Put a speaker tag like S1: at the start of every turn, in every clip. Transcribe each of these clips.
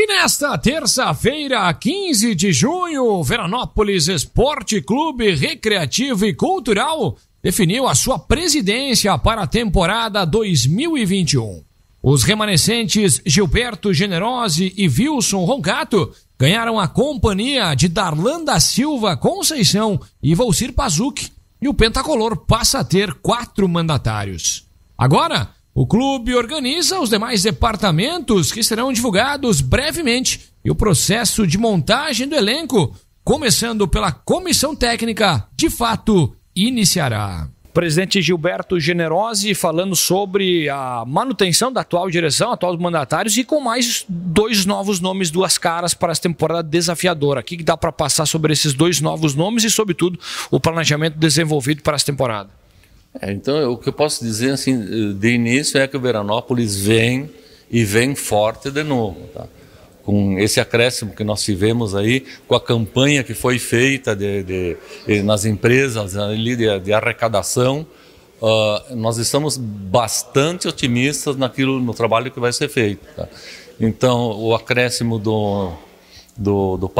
S1: E nesta terça-feira, 15 de junho, Veranópolis Esporte Clube Recreativo e Cultural definiu a sua presidência para a temporada 2021. Os remanescentes Gilberto Generosi e Wilson Roncato ganharam a companhia de Darlanda Silva Conceição e Volcir Pazuc, e o Pentacolor passa a ter quatro mandatários. Agora, o clube organiza os demais departamentos que serão divulgados brevemente e o processo de montagem do elenco, começando pela comissão técnica, de fato iniciará presidente Gilberto Generosi falando sobre a manutenção da atual direção, atuais mandatários e com mais dois novos nomes, duas caras para essa temporada desafiadora. O que dá para passar sobre esses dois novos nomes e, sobretudo, o planejamento desenvolvido para essa temporada? É, então, o que eu
S2: posso dizer assim, de início é que o Veranópolis vem e vem forte de novo, tá? com esse acréscimo que nós tivemos aí, com a campanha que foi feita de, de, de nas empresas ali de, de arrecadação, uh, nós estamos bastante otimistas naquilo, no trabalho que vai ser feito. Tá? Então, o acréscimo do, do, do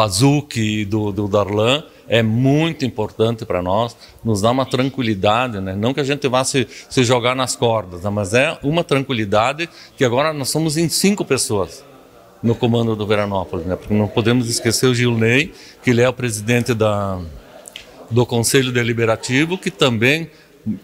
S2: e do, do Darlan, é muito importante para nós, nos dá uma tranquilidade, né? não que a gente vá se, se jogar nas cordas, né? mas é uma tranquilidade que agora nós somos em cinco pessoas no comando do Veranópolis, né? porque não podemos esquecer o Gilney, que ele é o presidente da, do Conselho Deliberativo, que também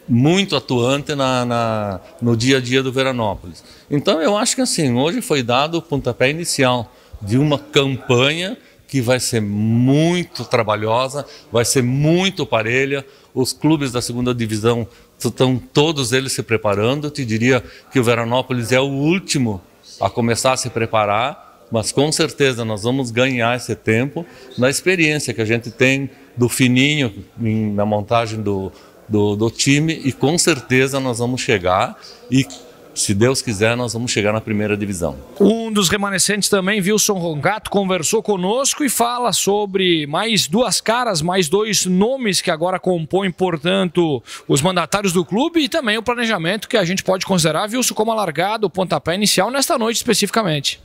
S2: muito atuante na, na, no dia a dia do Veranópolis. Então eu acho que assim, hoje foi dado o pontapé inicial de uma campanha que vai ser muito trabalhosa, vai ser muito parelha. Os clubes da segunda divisão estão todos eles se preparando. Eu te diria que o Veranópolis é o último a começar a se preparar, mas com certeza nós vamos ganhar esse tempo na experiência que a gente tem do fininho na montagem do, do, do time e com certeza nós vamos chegar e se Deus quiser, nós vamos chegar na primeira divisão.
S1: Um dos remanescentes também, Wilson Roncato, conversou conosco e fala sobre mais duas caras, mais dois nomes que agora compõem, portanto, os mandatários do clube e também o planejamento que a gente pode considerar, Wilson, como alargado, o pontapé inicial nesta noite especificamente.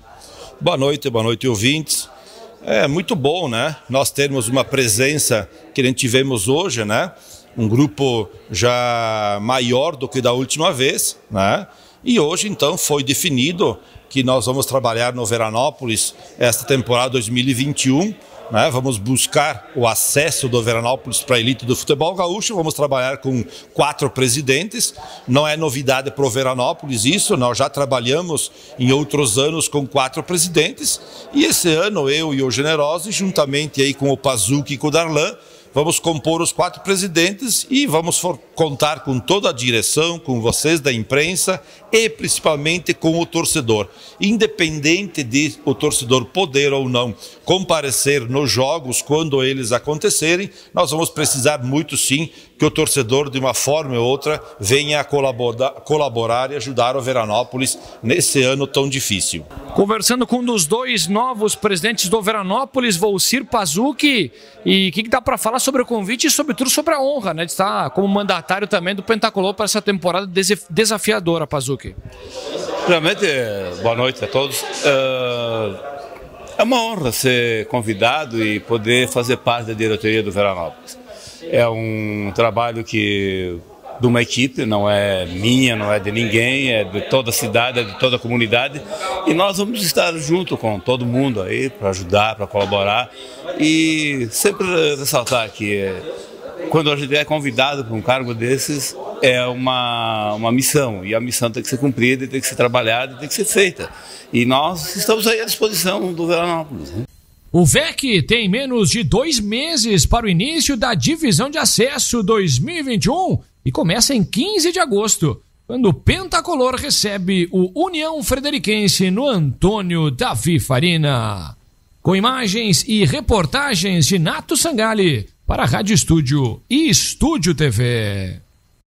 S3: Boa noite, boa noite, ouvintes. É muito bom, né? Nós termos uma presença que nem tivemos hoje, né? Um grupo já maior do que da última vez, né? E hoje, então, foi definido que nós vamos trabalhar no Veranópolis esta temporada 2021. Né? Vamos buscar o acesso do Veranópolis para a elite do futebol gaúcho. Vamos trabalhar com quatro presidentes. Não é novidade para o Veranópolis isso. Nós já trabalhamos em outros anos com quatro presidentes. E esse ano, eu e o Generoso, juntamente aí com o Pazuki e com o Darlan, Vamos compor os quatro presidentes e vamos contar com toda a direção, com vocês da imprensa e principalmente com o torcedor. Independente de o torcedor poder ou não comparecer nos jogos quando eles acontecerem, nós vamos precisar muito sim que o torcedor, de uma forma ou outra, venha colaborar, colaborar e ajudar o Veranópolis nesse ano tão difícil.
S1: Conversando com um dos dois novos presidentes do Veranópolis, Volcir Pazuki, e o que, que, dá para falar sobre o convite e, sobretudo, sobre a honra né, de estar como mandatário também do Pentacolô para essa temporada desafiadora, Pazuki.
S4: Realmente, boa noite a todos. É, é uma honra ser convidado e poder fazer parte da diretoria do Veranópolis. É um trabalho que de uma equipe, não é minha, não é de ninguém, é de toda a cidade, é de toda a comunidade. E nós vamos estar junto com todo mundo aí para ajudar, para colaborar e sempre ressaltar que eh, quando a gente é convidado para um cargo desses, é uma, uma missão, e a missão tem que ser cumprida, tem que ser trabalhada, tem que ser feita. E nós
S1: estamos aí à disposição do Veranópolis. Né? O VEC tem menos de dois meses para o início da divisão de acesso 2021 e começa em 15 de agosto, quando o Pentacolor recebe o União Frederiquense no Antônio Davi Farina. Com imagens e reportagens de Nato Sangali para Rádio Estúdio e Estúdio TV.